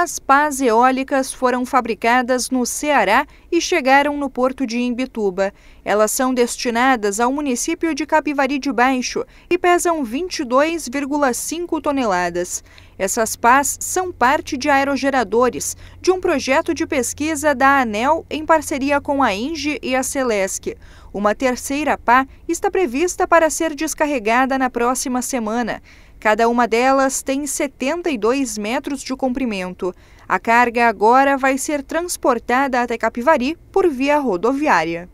as pás eólicas foram fabricadas no Ceará e chegaram no porto de Imbituba. Elas são destinadas ao município de Capivari de Baixo e pesam 22,5 toneladas. Essas pás são parte de aerogeradores, de um projeto de pesquisa da ANEL em parceria com a INGE e a Celesc. Uma terceira pá está prevista para ser descarregada na próxima semana. Cada uma delas tem 72 metros de comprimento. A carga agora vai ser transportada até Capivari por via rodoviária.